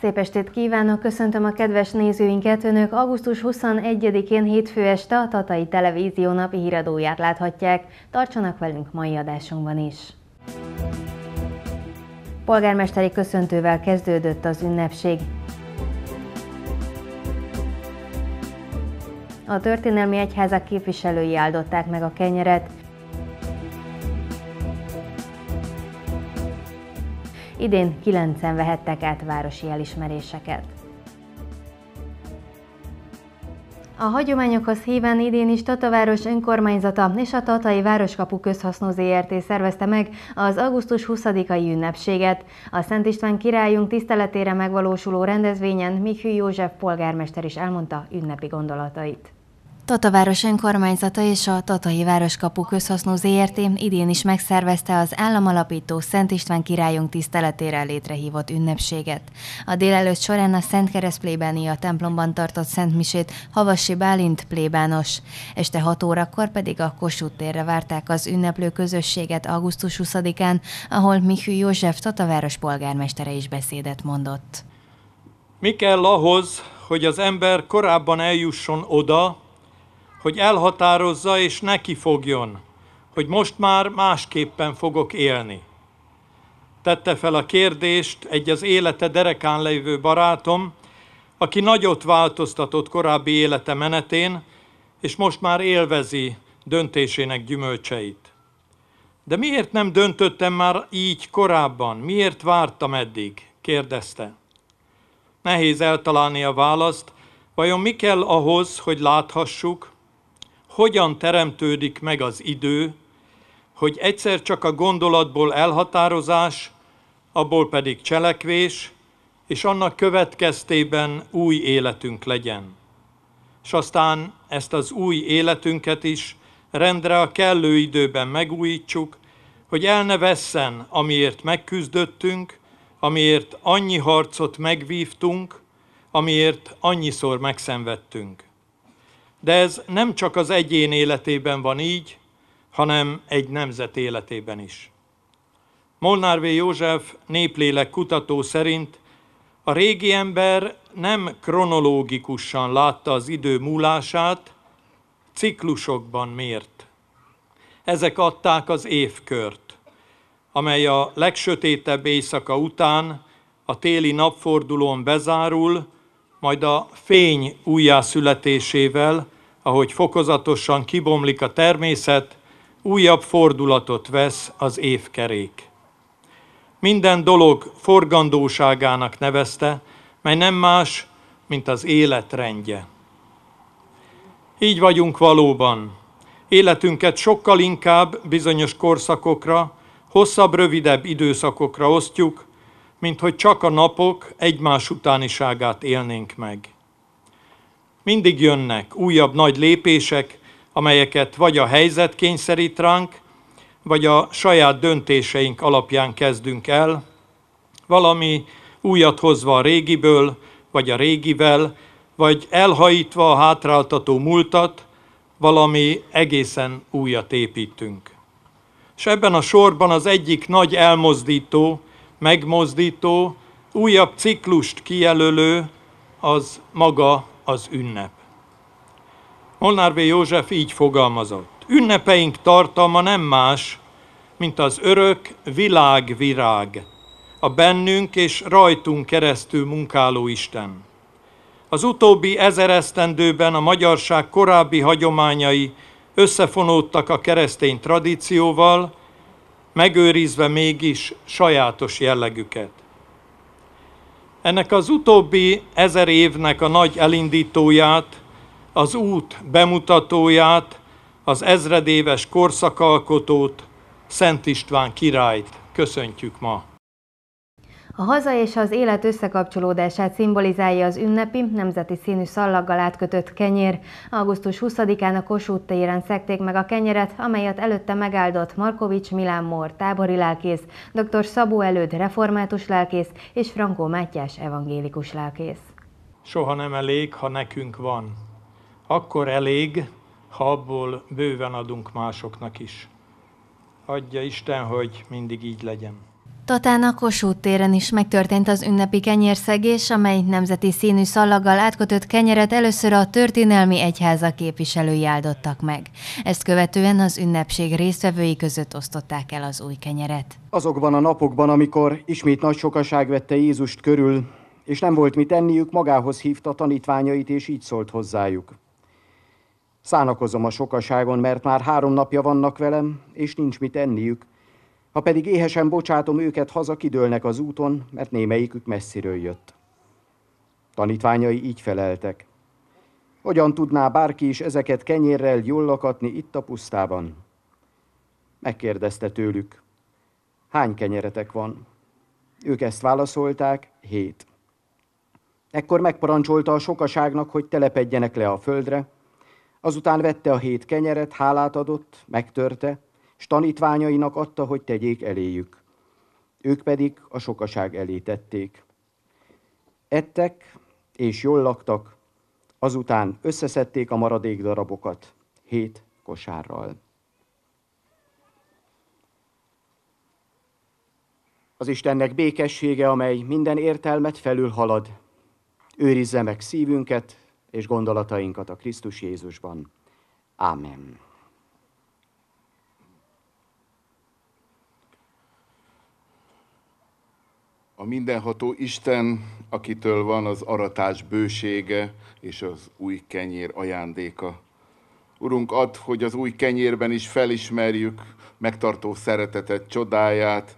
Szép estét kívánok, köszöntöm a kedves nézőinket! Önök augusztus 21-én hétfő este a Tatai Televízió napi híradóját láthatják. Tartsanak velünk mai adásunkban is! Polgármesteri köszöntővel kezdődött az ünnepség. A történelmi egyházak képviselői áldották meg a kenyeret. Idén kilencen vehettek át városi elismeréseket. A hagyományokhoz híven idén is Tataváros önkormányzata és a Tatai Városkapu Közhasznó ZRT szervezte meg az augusztus 20-ai ünnepséget. A Szent István királyunk tiszteletére megvalósuló rendezvényen Mikhű József polgármester is elmondta ünnepi gondolatait. Tataváros önkormányzata és a Tatai Városkapu Közhasznú ZRT idén is megszervezte az államalapító Szent István királyunk tiszteletére létrehívott ünnepséget. A délelőtt során a Szent Kereszt a templomban tartott szentmisét Havasi Bálint plébános. Este 6 órakor pedig a Kossuth térre várták az ünneplő közösséget augusztus 20-án, ahol Mihű József Tataváros polgármestere is beszédet mondott. Mi kell ahhoz, hogy az ember korábban eljusson oda, hogy elhatározza és neki fogjon, hogy most már másképpen fogok élni. Tette fel a kérdést egy az élete derekán lévő barátom, aki nagyot változtatott korábbi élete menetén, és most már élvezi döntésének gyümölcseit. De miért nem döntöttem már így korábban? Miért vártam eddig? kérdezte. Nehéz eltalálni a választ, vajon mi kell ahhoz, hogy láthassuk, hogyan teremtődik meg az idő, hogy egyszer csak a gondolatból elhatározás, abból pedig cselekvés, és annak következtében új életünk legyen. És aztán ezt az új életünket is rendre a kellő időben megújítsuk, hogy el ne vesszen, amiért megküzdöttünk, amiért annyi harcot megvívtunk, amiért annyiszor megszenvedtünk. De ez nem csak az egyén életében van így, hanem egy nemzet életében is. Molnár V. József néplélek kutató szerint a régi ember nem kronológikusan látta az idő múlását, ciklusokban mért. Ezek adták az évkört, amely a legsötétebb éjszaka után a téli napfordulón bezárul, majd a fény újjászületésével ahogy fokozatosan kibomlik a természet, újabb fordulatot vesz az évkerék. Minden dolog forgandóságának nevezte, mely nem más, mint az életrendje. Így vagyunk valóban. Életünket sokkal inkább bizonyos korszakokra, hosszabb, rövidebb időszakokra osztjuk, mint hogy csak a napok egymás utániságát élnénk meg mindig jönnek újabb nagy lépések, amelyeket vagy a helyzet kényszerít ránk, vagy a saját döntéseink alapján kezdünk el, valami újat hozva a régiből, vagy a régivel, vagy elhajítva a hátráltató múltat, valami egészen újat építünk. És ebben a sorban az egyik nagy elmozdító, megmozdító, újabb ciklust kijelölő az maga az ünnep. Molnár B. József így fogalmazott. Ünnepeink tartalma nem más, mint az örök világvirág, a bennünk és rajtunk keresztül munkáló Isten. Az utóbbi ezer esztendőben a magyarság korábbi hagyományai összefonódtak a keresztény tradícióval, megőrizve mégis sajátos jellegüket. Ennek az utóbbi ezer évnek a nagy elindítóját, az út bemutatóját, az ezredéves korszakalkotót, Szent István királyt köszöntjük ma. A haza és az élet összekapcsolódását szimbolizálja az ünnepi, nemzeti színű szallaggal átkötött kenyér. Augusztus 20-án a Kossuth téren szekték meg a kenyeret, amelyet előtte megáldott Markovics Milán Mór tábori lelkész, dr. Szabó Előd református lelkész és Frankó Mátyás evangélikus lelkész. Soha nem elég, ha nekünk van. Akkor elég, ha abból bőven adunk másoknak is. Adja Isten, hogy mindig így legyen. Tatán a Kossuth téren is megtörtént az ünnepi kenyérszegés, amely nemzeti színű szallaggal átkötött kenyeret először a történelmi egyháza képviselői áldottak meg. Ezt követően az ünnepség résztvevői között osztották el az új kenyeret. Azokban a napokban, amikor ismét nagy sokaság vette Jézust körül, és nem volt mit enniük, magához hívta tanítványait, és így szólt hozzájuk. Szánakozom a sokaságon, mert már három napja vannak velem, és nincs mit enniük, ha pedig éhesen bocsátom őket, haza kidőlnek az úton, mert némelyikük messziről jött. Tanítványai így feleltek. Hogyan tudná bárki is ezeket kenyérrel jól lakatni itt a pusztában? Megkérdezte tőlük. Hány kenyeretek van? Ők ezt válaszolták, hét. Ekkor megparancsolta a sokaságnak, hogy telepedjenek le a földre, azután vette a hét kenyeret, hálát adott, megtörte, s tanítványainak adta, hogy tegyék eléjük. Ők pedig a sokaság elé tették. Ettek, és jól laktak, azután összeszedték a maradék darabokat, hét kosárral. Az Istennek békessége, amely minden értelmet felülhalad, őrizze meg szívünket és gondolatainkat a Krisztus Jézusban. Ámen. A mindenható Isten, akitől van az aratás bősége és az új kenyér ajándéka. Urunk, add, hogy az új kenyérben is felismerjük megtartó szeretetet, csodáját,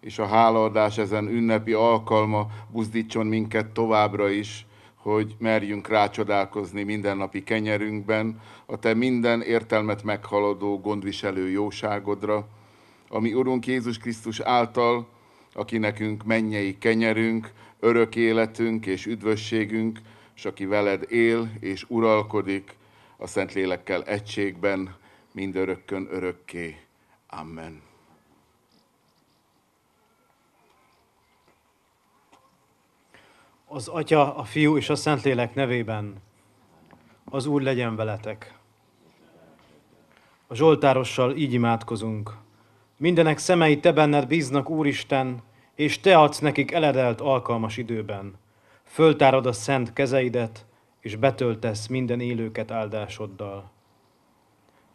és a hálaadás ezen ünnepi alkalma buzdítson minket továbbra is, hogy merjünk rácsodálkozni mindennapi kenyerünkben, a Te minden értelmet meghaladó gondviselő jóságodra, ami Urunk Jézus Krisztus által aki nekünk mennyei kenyerünk, örök életünk és üdvösségünk, és aki veled él és uralkodik a Szentlélekkel egységben, mindörökkön örökké. Amen. Az Atya, a Fiú és a Szentlélek nevében. Az Úr legyen veletek. A Zsoltárossal így imádkozunk. Mindenek szemei te benned bíznak, Úristen, és te adsz nekik eledelt alkalmas időben. Föltárod a szent kezeidet, és betöltesz minden élőket áldásoddal.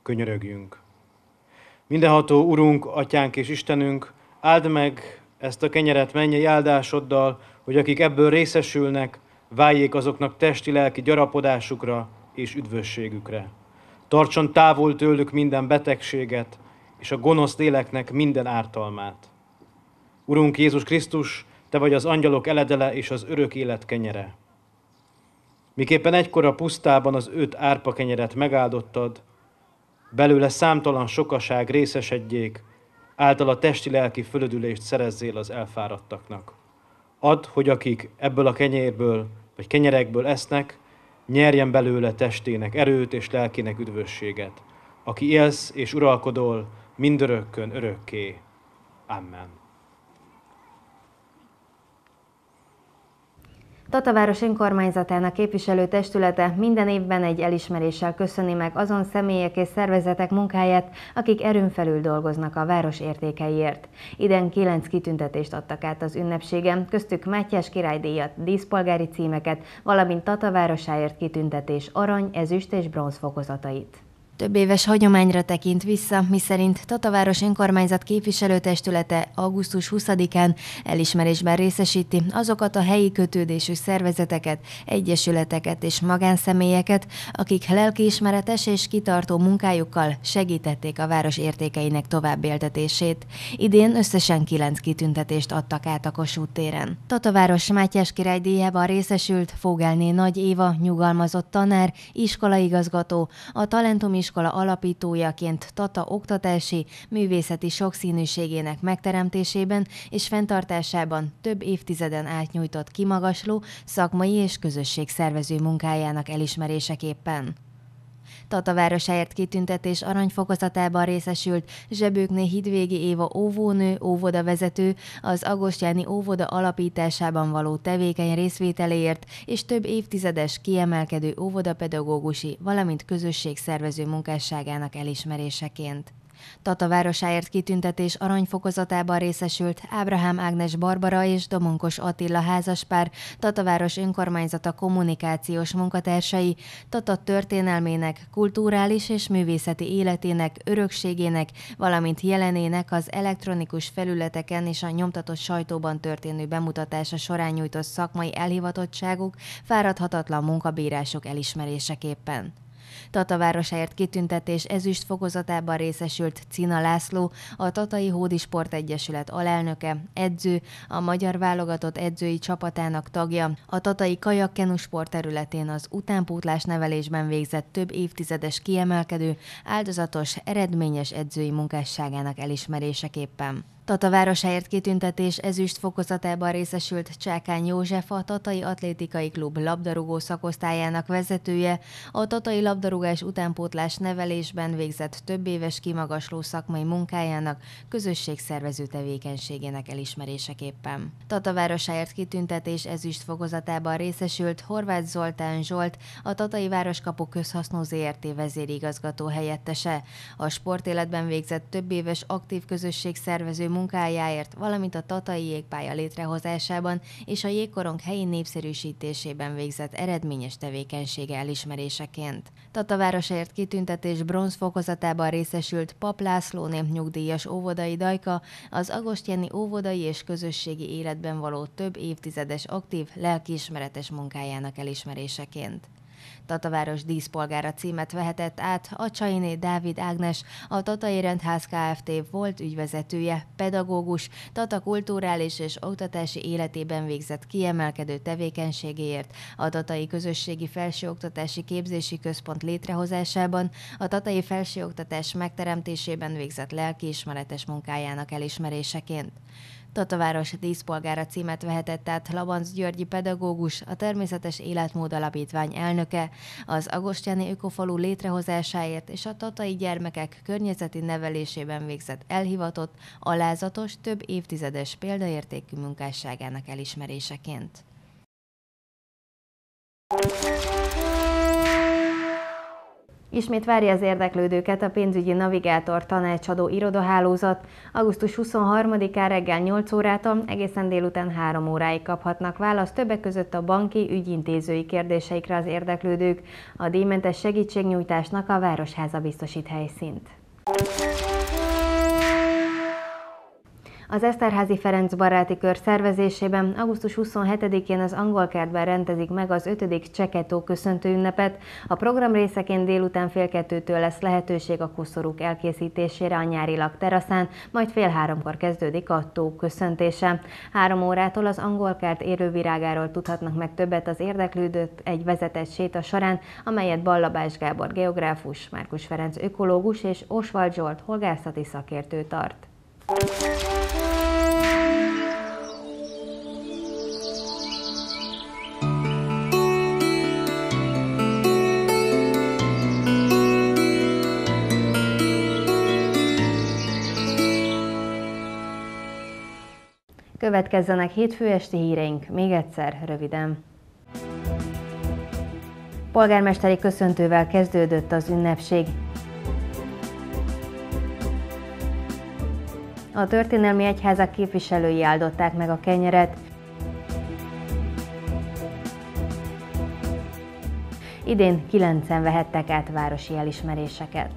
Könyörögjünk. Mindenható Urunk, Atyánk és Istenünk, áld meg ezt a kenyeret mennyei áldásoddal, hogy akik ebből részesülnek, váljék azoknak testi-lelki gyarapodásukra és üdvösségükre. Tartson távol tőlük minden betegséget, és a gonosz léleknek minden ártalmát. Urunk Jézus Krisztus, Te vagy az angyalok eledele és az örök élet kenyere. Miképpen egykor a pusztában az öt árpa kenyeret megáldottad, belőle számtalan sokaság részesedjék, által a testi-lelki fölödülést szerezzél az elfáradtaknak. Add, hogy akik ebből a kenyérből vagy kenyerekből esznek, nyerjen belőle testének erőt és lelkének üdvösséget. Aki élsz és uralkodol, mindörökkön, örökké. Amen. Tataváros önkormányzatának testülete minden évben egy elismeréssel köszöni meg azon személyek és szervezetek munkáját, akik erőn felül dolgoznak a város értékeiért. Iden kilenc kitüntetést adtak át az ünnepségen, köztük Mátyás királydíjat, díszpolgári címeket, valamint Tatavárosáért kitüntetés arany, ezüst és bronz fokozatait. Több éves hagyományra tekint vissza, miszerint Tataváros önkormányzat képviselőtestülete augusztus 20-án elismerésben részesíti azokat a helyi kötődésű szervezeteket, egyesületeket és magánszemélyeket, akik lelkiismeretes és kitartó munkájukkal segítették a város értékeinek továbbéltetését. Idén összesen kilenc kitüntetést adtak át a Kossuth téren. Tataváros Mátyás király díjában részesült Fogelné Nagy Éva nyugalmazott tanár, iskolaigazgató, a Talentum is iskola alapítójaként Tata oktatási, művészeti sokszínűségének megteremtésében és fenntartásában több évtizeden átnyújtott kimagasló, szakmai és közösségszervező munkájának elismeréseképpen. Tatavárosáért kitüntetés aranyfokozatában részesült Zsebőkné Hidvégi Éva óvónő, óvodavezető, az Agostyáni óvoda alapításában való tevékeny részvételéért és több évtizedes kiemelkedő óvodapedagógusi, valamint közösségszervező munkásságának elismeréseként. Tata városáért kitüntetés aranyfokozatában részesült Ábrahám Ágnes Barbara és Domonkos Attila házaspár, Tataváros önkormányzata kommunikációs munkatársai, Tata történelmének, kulturális és művészeti életének, örökségének, valamint jelenének az elektronikus felületeken és a nyomtatott sajtóban történő bemutatása során nyújtott szakmai elhivatottságuk, fáradhatatlan munkabírások elismeréseképpen. Tatavárosáért kitüntetés ezüst fokozatában részesült Cina László, a Tatai Hódi Sport Egyesület alelnöke, edző, a magyar válogatott edzői csapatának tagja, a Tatai kajakkenu sportterületén az utánpótlás nevelésben végzett több évtizedes kiemelkedő, áldozatos, eredményes edzői munkásságának elismeréseképpen. Tata városáért kitüntetés ezüst fokozatában részesült Csákány József, a Tatai Atlétikai Klub labdarúgó szakosztályának vezetője, a Tatai labdarúgás utánpótlás nevelésben végzett több éves kimagasló szakmai munkájának, közösségszervező tevékenységének elismeréseképpen. Tata városáért kitüntetés ezüst fokozatában részesült Horváth Zoltán Zsolt, a Tatai Városkapu Közhasznó ZRT vezérigazgató helyettese. A sportéletben végzett több éves aktív közösségszervező munkájáért, valamint a tatai jégpálya létrehozásában és a jégkorong helyi népszerűsítésében végzett eredményes tevékenysége elismeréseként. Tatavárosaért kitüntetés bronz fokozatában részesült Pap László nyugdíjas óvodai Dajka az Agostjani óvodai és közösségi életben való több évtizedes aktív, lelkiismeretes munkájának elismeréseként. Tataváros díszpolgára címet vehetett át a Csainé Dávid Ágnes, a Tatai Rendház Kft. volt ügyvezetője, pedagógus, Tata kulturális és oktatási életében végzett kiemelkedő tevékenységéért, a Tatai Közösségi Felsőoktatási Képzési Központ létrehozásában, a Tatai Felsőoktatás megteremtésében végzett lelkiismeretes munkájának elismeréseként. Tataváros díszpolgára címet vehetett át Labanc Györgyi pedagógus, a Természetes Életmód Alapítvány elnöke, az Agostyáni Ökofalú létrehozásáért és a tatai gyermekek környezeti nevelésében végzett elhivatott, alázatos, több évtizedes példaértékű munkásságának elismeréseként. Ismét várja az érdeklődőket a pénzügyi navigátor tanácsadó irodahálózat. Augusztus 23-án reggel 8 órától egészen délután 3 óráig kaphatnak választ többek között a banki ügyintézői kérdéseikre az érdeklődők. A díjmentes segítségnyújtásnak a Városháza biztosít helyszínt. Az Eszterházi Ferenc baráti kör szervezésében augusztus 27-én az angol kertben rendezik meg az 5. Cseketó köszöntő ünnepet. A program részeként délután fél kettőtől lesz lehetőség a koszorúk elkészítésére a nyári lakteraszán, majd fél háromkor kezdődik a tó köszöntése. Három órától az angol kert érővirágáról tudhatnak meg többet az érdeklődött egy vezetett séta során, amelyet Ballabás Gábor geográfus, Márkus Ferenc ökológus és Osvald Zsolt holgászati szakértő tart. Thank you. következzenek hétfő esti híreink, még egyszer röviden. Polgármesteri köszöntővel kezdődött az ünnepség. A történelmi egyházak képviselői áldották meg a kenyeret, Idén kilencen vehettek át városi elismeréseket.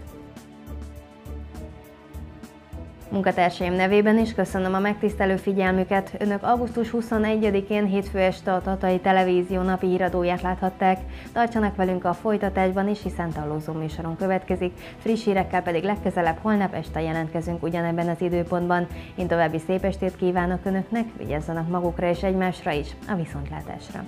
Munkatársaim nevében is köszönöm a megtisztelő figyelmüket. Önök augusztus 21-én hétfő este a Tatai Televízió napi híradóját láthatták. Tartsanak velünk a folytatásban is, hiszen talózó műsoron következik, friss hírekkel pedig legközelebb holnap este jelentkezünk ugyanebben az időpontban. Én további szép estét kívánok Önöknek, vigyázzanak magukra és egymásra is, a viszontlátásra!